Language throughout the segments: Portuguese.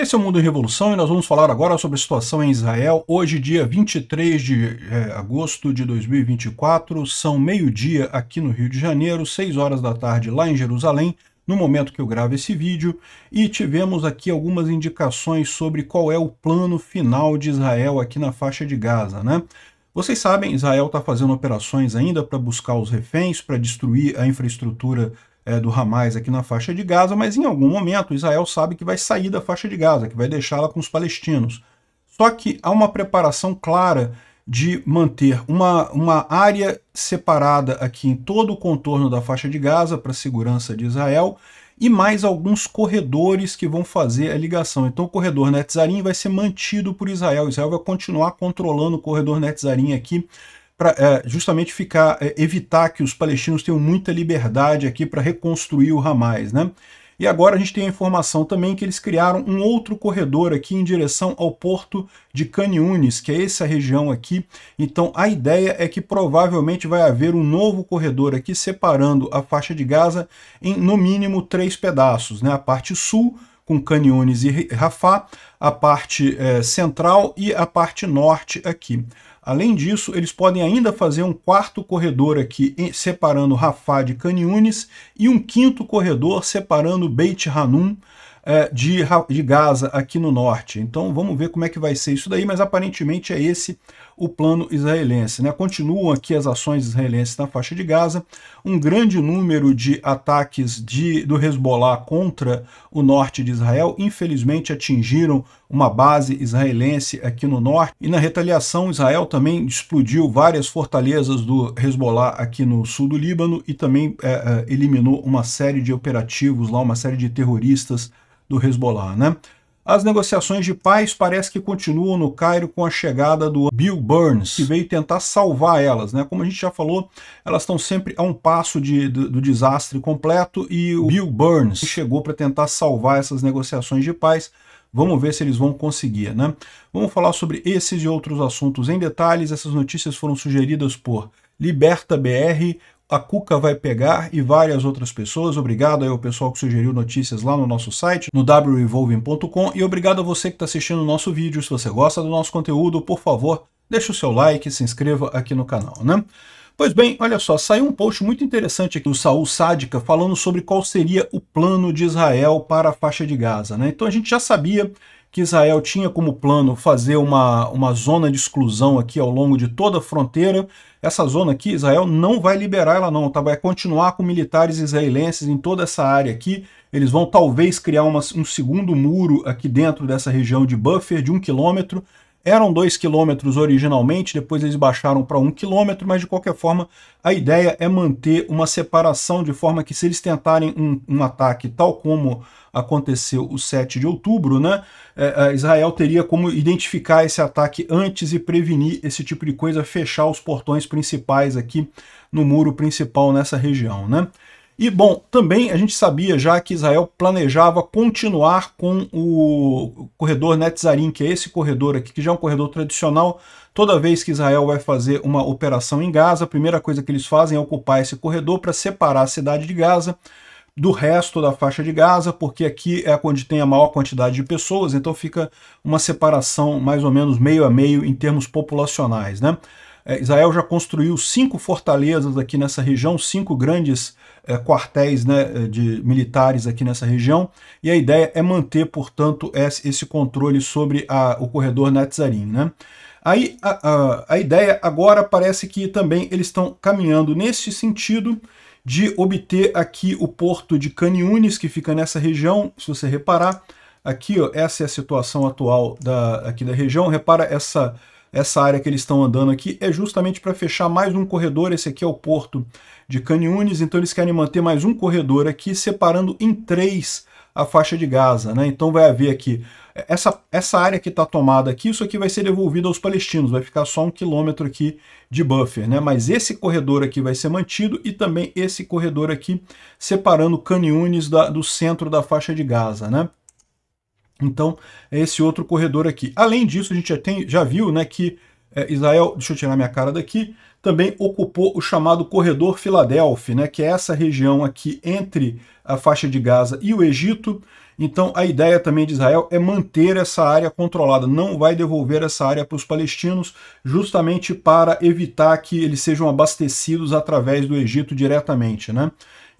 Esse é o Mundo em Revolução e nós vamos falar agora sobre a situação em Israel. Hoje, dia 23 de é, agosto de 2024, são meio-dia aqui no Rio de Janeiro, 6 horas da tarde lá em Jerusalém, no momento que eu gravo esse vídeo, e tivemos aqui algumas indicações sobre qual é o plano final de Israel aqui na faixa de Gaza, né? Vocês sabem, Israel está fazendo operações ainda para buscar os reféns, para destruir a infraestrutura é, do Hamas aqui na faixa de Gaza, mas em algum momento Israel sabe que vai sair da faixa de Gaza, que vai deixá-la com os palestinos. Só que há uma preparação clara de manter uma, uma área separada aqui em todo o contorno da faixa de Gaza para a segurança de Israel e mais alguns corredores que vão fazer a ligação. Então o corredor Netzarim vai ser mantido por Israel. Israel vai continuar controlando o corredor Netzarim aqui para é, justamente ficar, é, evitar que os palestinos tenham muita liberdade aqui para reconstruir o Hamas. Né? E agora a gente tem a informação também que eles criaram um outro corredor aqui em direção ao porto de Caniunes, que é essa região aqui. Então a ideia é que provavelmente vai haver um novo corredor aqui separando a faixa de Gaza em no mínimo três pedaços, né? A parte sul com Caniunes e Rafah, a parte é, central e a parte norte aqui. Além disso, eles podem ainda fazer um quarto corredor aqui separando Rafah de Caniunes e um quinto corredor separando Beit Hanum é, de, de Gaza aqui no norte. Então vamos ver como é que vai ser isso daí, mas aparentemente é esse o plano israelense. Né? Continuam aqui as ações israelenses na faixa de Gaza, um grande número de ataques de, do Hezbollah contra o norte de Israel, infelizmente atingiram uma base israelense aqui no norte, e na retaliação Israel também explodiu várias fortalezas do Hezbollah aqui no sul do Líbano e também é, é eliminou uma série de operativos lá, uma série de terroristas do Hezbollah. Né? As negociações de paz parece que continuam no Cairo com a chegada do Bill Burns, que veio tentar salvar elas. Né? Como a gente já falou, elas estão sempre a um passo de, do, do desastre completo e o Bill Burns chegou para tentar salvar essas negociações de paz. Vamos ver se eles vão conseguir, né? Vamos falar sobre esses e outros assuntos em detalhes. Essas notícias foram sugeridas por Liberta BR, a Cuca vai pegar e várias outras pessoas. Obrigado aí ao pessoal que sugeriu notícias lá no nosso site, no wrevolving.com e obrigado a você que está assistindo o nosso vídeo. Se você gosta do nosso conteúdo, por favor, deixe o seu like, se inscreva aqui no canal, né? Pois bem, olha só, saiu um post muito interessante aqui do Saul Sádica falando sobre qual seria o plano de Israel para a faixa de Gaza, né? Então a gente já sabia que Israel tinha como plano fazer uma, uma zona de exclusão aqui ao longo de toda a fronteira. Essa zona aqui, Israel não vai liberar ela não, tá? vai continuar com militares israelenses em toda essa área aqui. Eles vão talvez criar uma, um segundo muro aqui dentro dessa região de buffer de um quilômetro, eram 2 km originalmente, depois eles baixaram para 1 um km, mas de qualquer forma a ideia é manter uma separação de forma que se eles tentarem um, um ataque tal como aconteceu o 7 de outubro, né, é, é, Israel teria como identificar esse ataque antes e prevenir esse tipo de coisa, fechar os portões principais aqui no muro principal nessa região. Né? E, bom, também a gente sabia já que Israel planejava continuar com o corredor Netzarim, que é esse corredor aqui, que já é um corredor tradicional. Toda vez que Israel vai fazer uma operação em Gaza, a primeira coisa que eles fazem é ocupar esse corredor para separar a cidade de Gaza do resto da faixa de Gaza, porque aqui é onde tem a maior quantidade de pessoas, então fica uma separação mais ou menos meio a meio em termos populacionais, né? É, Israel já construiu cinco fortalezas aqui nessa região, cinco grandes é, quartéis né, é, de militares aqui nessa região, e a ideia é manter, portanto, esse controle sobre a, o corredor Netzarim. Né? Aí a, a, a ideia agora parece que também eles estão caminhando nesse sentido de obter aqui o porto de Caniunes, que fica nessa região, se você reparar, aqui ó, essa é a situação atual da, aqui da região, repara essa essa área que eles estão andando aqui é justamente para fechar mais um corredor, esse aqui é o porto de Caniunes, então eles querem manter mais um corredor aqui, separando em três a faixa de Gaza. Né? Então vai haver aqui, essa, essa área que está tomada aqui, isso aqui vai ser devolvido aos palestinos, vai ficar só um quilômetro aqui de buffer. Né? Mas esse corredor aqui vai ser mantido e também esse corredor aqui separando Caniunes do centro da faixa de Gaza. Né? Então, é esse outro corredor aqui. Além disso, a gente já, tem, já viu né, que é, Israel, deixa eu tirar minha cara daqui, também ocupou o chamado Corredor Filadélfia, né, que é essa região aqui entre a faixa de Gaza e o Egito. Então, a ideia também de Israel é manter essa área controlada, não vai devolver essa área para os palestinos, justamente para evitar que eles sejam abastecidos através do Egito diretamente. Né?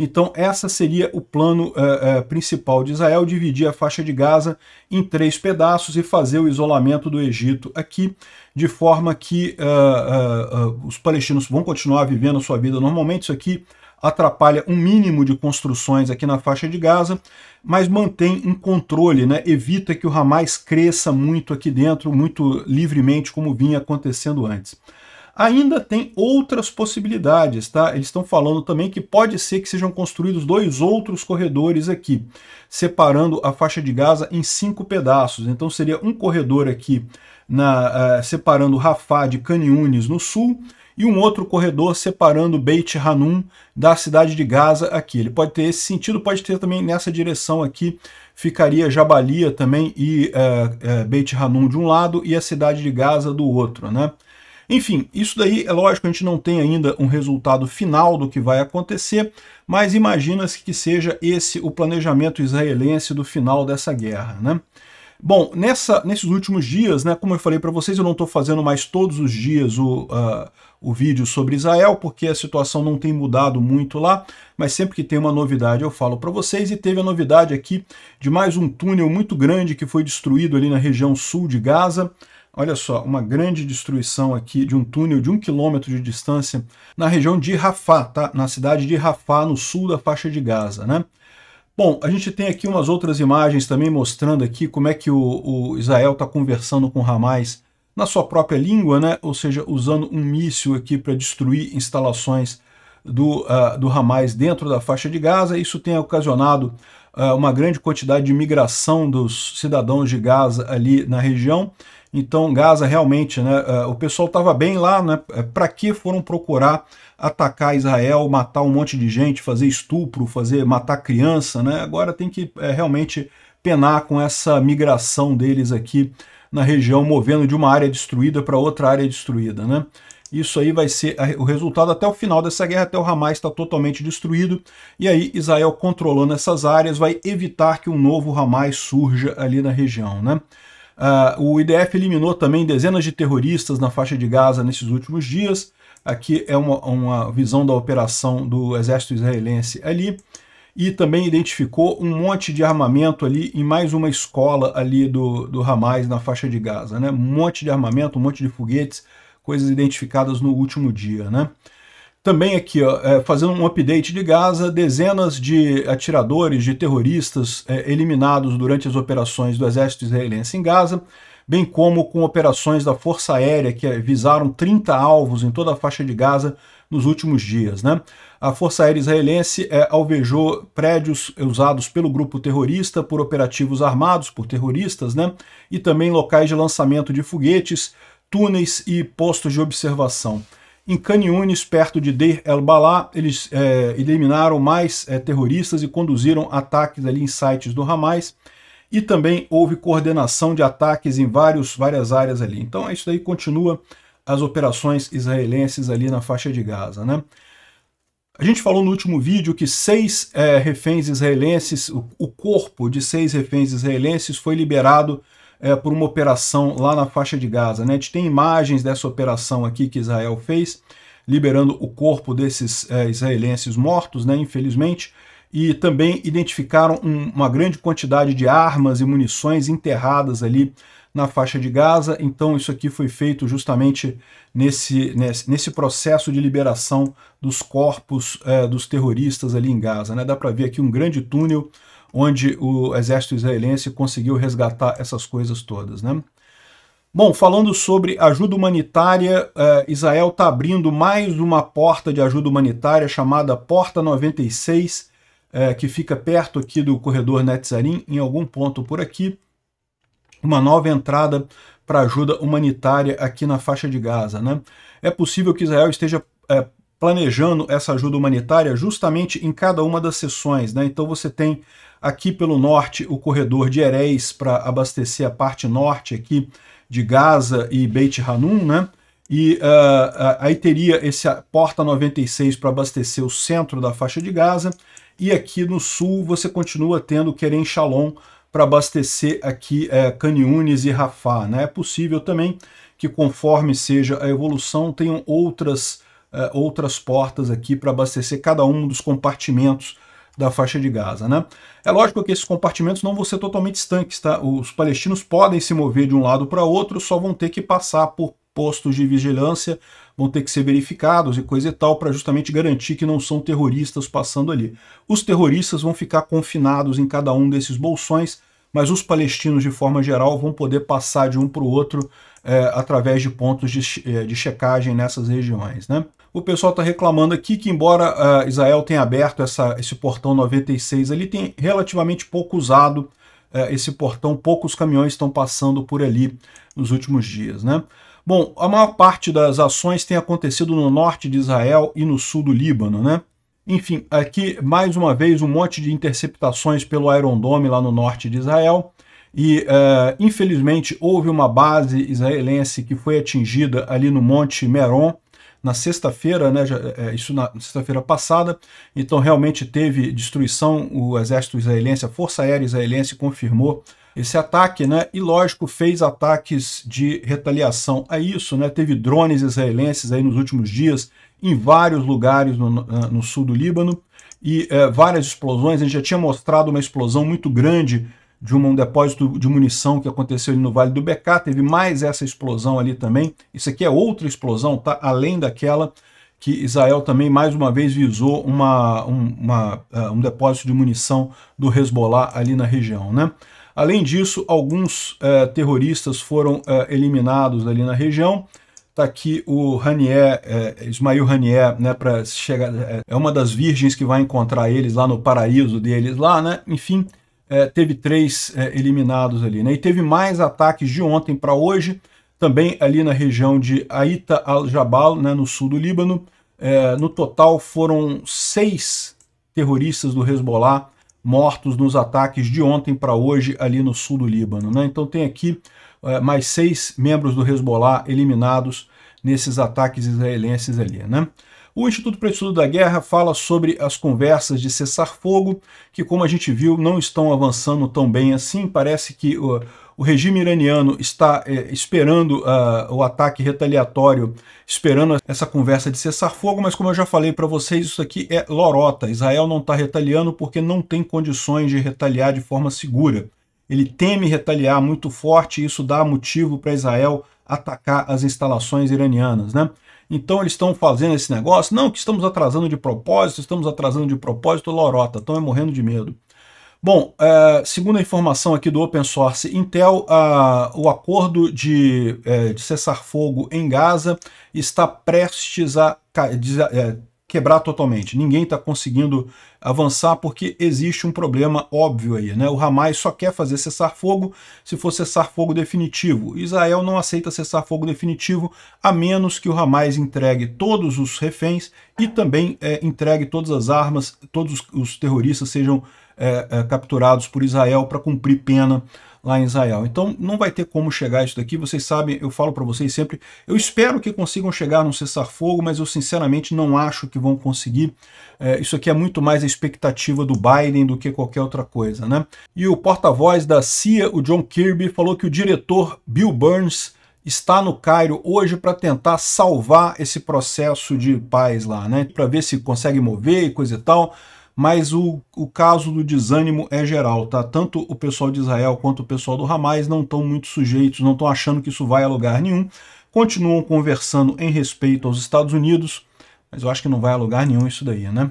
Então, essa seria o plano eh, eh, principal de Israel, dividir a faixa de Gaza em três pedaços e fazer o isolamento do Egito aqui, de forma que uh, uh, uh, os palestinos vão continuar vivendo a sua vida normalmente. Isso aqui atrapalha um mínimo de construções aqui na faixa de Gaza, mas mantém um controle, né? evita que o Hamas cresça muito aqui dentro, muito livremente, como vinha acontecendo antes. Ainda tem outras possibilidades, tá? Eles estão falando também que pode ser que sejam construídos dois outros corredores aqui, separando a faixa de Gaza em cinco pedaços. Então seria um corredor aqui na, uh, separando Rafah de Caniones no sul e um outro corredor separando Beit Hanum da cidade de Gaza aqui. Ele pode ter esse sentido, pode ter também nessa direção aqui, ficaria Jabalia também e uh, uh, Beit Hanum de um lado e a cidade de Gaza do outro, né? Enfim, isso daí é lógico, a gente não tem ainda um resultado final do que vai acontecer, mas imagina-se que seja esse o planejamento israelense do final dessa guerra, né? Bom, nessa, nesses últimos dias, né, como eu falei para vocês, eu não estou fazendo mais todos os dias o, uh, o vídeo sobre Israel, porque a situação não tem mudado muito lá, mas sempre que tem uma novidade eu falo para vocês, e teve a novidade aqui de mais um túnel muito grande que foi destruído ali na região sul de Gaza, Olha só, uma grande destruição aqui de um túnel de um quilômetro de distância na região de Rafah, tá? na cidade de Rafah, no sul da faixa de Gaza. Né? Bom, a gente tem aqui umas outras imagens também mostrando aqui como é que o, o Israel está conversando com Hamas na sua própria língua, né? ou seja, usando um míssil aqui para destruir instalações do, uh, do Hamas dentro da faixa de Gaza. Isso tem ocasionado uh, uma grande quantidade de migração dos cidadãos de Gaza ali na região então, Gaza realmente, né, eh, o pessoal estava bem lá, né? Eh, para que foram procurar atacar Israel, matar um monte de gente, fazer estupro, fazer matar criança, né? Agora tem que é, realmente penar com essa migração deles aqui na região, movendo de uma área destruída para outra área destruída, né? Isso aí vai ser o resultado até o final dessa guerra, até o Hamas estar tá totalmente destruído. E aí Israel controlando essas áreas vai evitar que um novo Hamas surja ali na região, né? Uh, o IDF eliminou também dezenas de terroristas na faixa de Gaza nesses últimos dias. Aqui é uma, uma visão da operação do exército israelense ali. E também identificou um monte de armamento ali em mais uma escola ali do, do Hamas na faixa de Gaza. Né? Um monte de armamento, um monte de foguetes, coisas identificadas no último dia. Né? Também aqui, ó, é, fazendo um update de Gaza, dezenas de atiradores, de terroristas é, eliminados durante as operações do exército israelense em Gaza, bem como com operações da Força Aérea que é, visaram 30 alvos em toda a faixa de Gaza nos últimos dias. Né? A Força Aérea Israelense é, alvejou prédios usados pelo grupo terrorista, por operativos armados, por terroristas, né? e também locais de lançamento de foguetes, túneis e postos de observação. Em Canyones, perto de Deir el-Balá, eles é, eliminaram mais é, terroristas e conduziram ataques ali em sites do Hamas. E também houve coordenação de ataques em vários, várias áreas ali. Então, isso daí continua as operações israelenses ali na faixa de Gaza. Né? A gente falou no último vídeo que seis é, reféns israelenses, o, o corpo de seis reféns israelenses foi liberado é, por uma operação lá na faixa de Gaza. Né? A gente tem imagens dessa operação aqui que Israel fez, liberando o corpo desses é, israelenses mortos, né, infelizmente, e também identificaram um, uma grande quantidade de armas e munições enterradas ali na faixa de Gaza. Então, isso aqui foi feito justamente nesse, nesse, nesse processo de liberação dos corpos é, dos terroristas ali em Gaza. Né? Dá para ver aqui um grande túnel onde o exército israelense conseguiu resgatar essas coisas todas. Né? Bom, falando sobre ajuda humanitária, é, Israel está abrindo mais uma porta de ajuda humanitária chamada Porta 96, é, que fica perto aqui do corredor Netzarim, em algum ponto por aqui. Uma nova entrada para ajuda humanitária aqui na faixa de Gaza. Né? É possível que Israel esteja é, planejando essa ajuda humanitária justamente em cada uma das sessões. Né? Então você tem Aqui pelo norte, o corredor de Erez para abastecer a parte norte aqui de Gaza e Beit Hanum, né? E uh, aí teria esse porta 96 para abastecer o centro da faixa de Gaza. E aqui no sul você continua tendo Kerem Shalom para abastecer aqui é, eh, Caniunes e Rafah. Né? É possível também que conforme seja a evolução tenham outras, eh, outras portas aqui para abastecer cada um dos compartimentos da faixa de Gaza. Né? É lógico que esses compartimentos não vão ser totalmente estanques, tá? os palestinos podem se mover de um lado para outro, só vão ter que passar por postos de vigilância, vão ter que ser verificados e coisa e tal, para justamente garantir que não são terroristas passando ali. Os terroristas vão ficar confinados em cada um desses bolsões, mas os palestinos, de forma geral, vão poder passar de um para o outro é, através de pontos de, eh, de checagem nessas regiões. Né? O pessoal está reclamando aqui que, embora uh, Israel tenha aberto essa, esse portão 96 ele tem relativamente pouco usado uh, esse portão, poucos caminhões estão passando por ali nos últimos dias. Né? Bom, a maior parte das ações tem acontecido no norte de Israel e no sul do Líbano. Né? Enfim, aqui mais uma vez um monte de interceptações pelo Iron Dome lá no norte de Israel. E uh, infelizmente houve uma base israelense que foi atingida ali no Monte Meron, na sexta-feira, né, é, é, isso na sexta-feira passada, então realmente teve destruição, o exército israelense, a Força Aérea Israelense confirmou esse ataque, né? E lógico, fez ataques de retaliação a isso, né? Teve drones israelenses aí nos últimos dias em vários lugares no, no sul do Líbano e é, várias explosões. A gente já tinha mostrado uma explosão muito grande de um depósito de munição que aconteceu ali no Vale do Becá, teve mais essa explosão ali também. Isso aqui é outra explosão, tá? Além daquela que Israel também mais uma vez visou uma, um, uma, uh, um depósito de munição do Hezbollah ali na região, né? Além disso, alguns uh, terroristas foram uh, eliminados ali na região. Está aqui o Ranier, é, Ismail Ranier, né, para chegar, é, é uma das virgens que vai encontrar eles lá no paraíso deles lá, né? Enfim, é, teve três é, eliminados ali. Né? E teve mais ataques de ontem para hoje, também ali na região de Aita al-Jabal, né, no sul do Líbano. É, no total foram seis terroristas do Hezbollah mortos nos ataques de ontem para hoje ali no sul do Líbano. Né? Então tem aqui é, mais seis membros do Hezbollah eliminados nesses ataques israelenses ali. Né? O Instituto para o Estudo da Guerra fala sobre as conversas de cessar-fogo, que, como a gente viu, não estão avançando tão bem assim. Parece que o, o regime iraniano está é, esperando uh, o ataque retaliatório, esperando essa conversa de cessar-fogo, mas, como eu já falei para vocês, isso aqui é lorota. Israel não está retaliando porque não tem condições de retaliar de forma segura. Ele teme retaliar muito forte e isso dá motivo para Israel atacar as instalações iranianas. Né? Então eles estão fazendo esse negócio, não que estamos atrasando de propósito, estamos atrasando de propósito, lorota, estão é morrendo de medo. Bom, é, segundo a informação aqui do Open Source Intel, a, o acordo de, é, de cessar fogo em Gaza está prestes a, é, quebrar totalmente. Ninguém está conseguindo avançar porque existe um problema óbvio aí. Né? O Hamas só quer fazer cessar fogo se for cessar fogo definitivo. Israel não aceita cessar fogo definitivo a menos que o Hamas entregue todos os reféns e também é, entregue todas as armas, todos os terroristas sejam é, é, capturados por Israel para cumprir pena lá em Israel. Então não vai ter como chegar isso daqui, vocês sabem, eu falo para vocês sempre, eu espero que consigam chegar num cessar-fogo, mas eu sinceramente não acho que vão conseguir. É, isso aqui é muito mais a expectativa do Biden do que qualquer outra coisa, né? E o porta-voz da CIA, o John Kirby, falou que o diretor Bill Burns está no Cairo hoje para tentar salvar esse processo de paz lá, né? Para ver se consegue mover e coisa e tal mas o, o caso do desânimo é geral, tá? Tanto o pessoal de Israel quanto o pessoal do Hamas não estão muito sujeitos, não estão achando que isso vai a lugar nenhum, continuam conversando em respeito aos Estados Unidos, mas eu acho que não vai a lugar nenhum isso daí, né?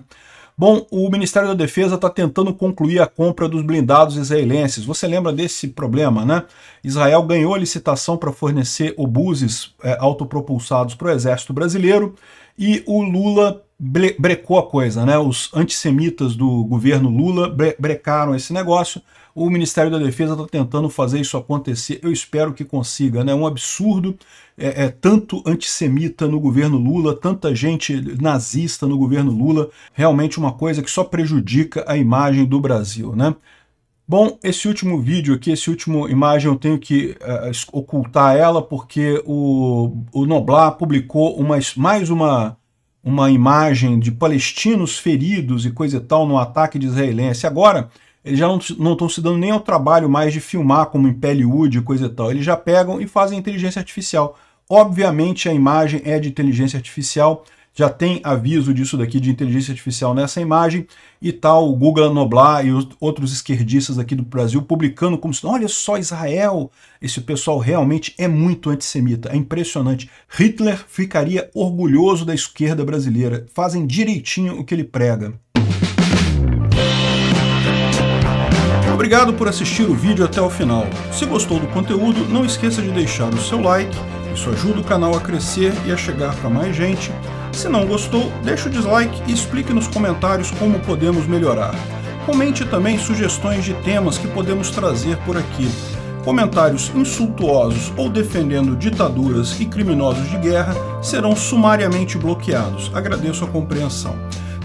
Bom, o Ministério da Defesa está tentando concluir a compra dos blindados israelenses. Você lembra desse problema, né? Israel ganhou a licitação para fornecer obuses é, autopropulsados para o exército brasileiro e o Lula brecou a coisa, né? Os antissemitas do governo Lula brecaram esse negócio. O Ministério da Defesa está tentando fazer isso acontecer. Eu espero que consiga, né? É um absurdo é, é, tanto antissemita no governo Lula, tanta gente nazista no governo Lula. Realmente uma coisa que só prejudica a imagem do Brasil, né? Bom, esse último vídeo aqui, esse último imagem, eu tenho que uh, ocultar ela porque o, o Noblar publicou uma, mais uma uma imagem de palestinos feridos e coisa e tal no ataque de israelense. Agora, eles já não estão se dando nem ao trabalho mais de filmar como em Hollywood e coisa e tal. Eles já pegam e fazem inteligência artificial. Obviamente a imagem é de inteligência artificial, já tem aviso disso daqui de inteligência artificial nessa imagem e tal, o Google Noblar e os outros esquerdistas aqui do Brasil publicando como se, olha só Israel, esse pessoal realmente é muito antissemita, é impressionante. Hitler ficaria orgulhoso da esquerda brasileira, fazem direitinho o que ele prega. Obrigado por assistir o vídeo até o final. Se gostou do conteúdo, não esqueça de deixar o seu like, isso ajuda o canal a crescer e a chegar para mais gente. Se não gostou, deixe o dislike e explique nos comentários como podemos melhorar. Comente também sugestões de temas que podemos trazer por aqui. Comentários insultuosos ou defendendo ditaduras e criminosos de guerra serão sumariamente bloqueados. Agradeço a compreensão.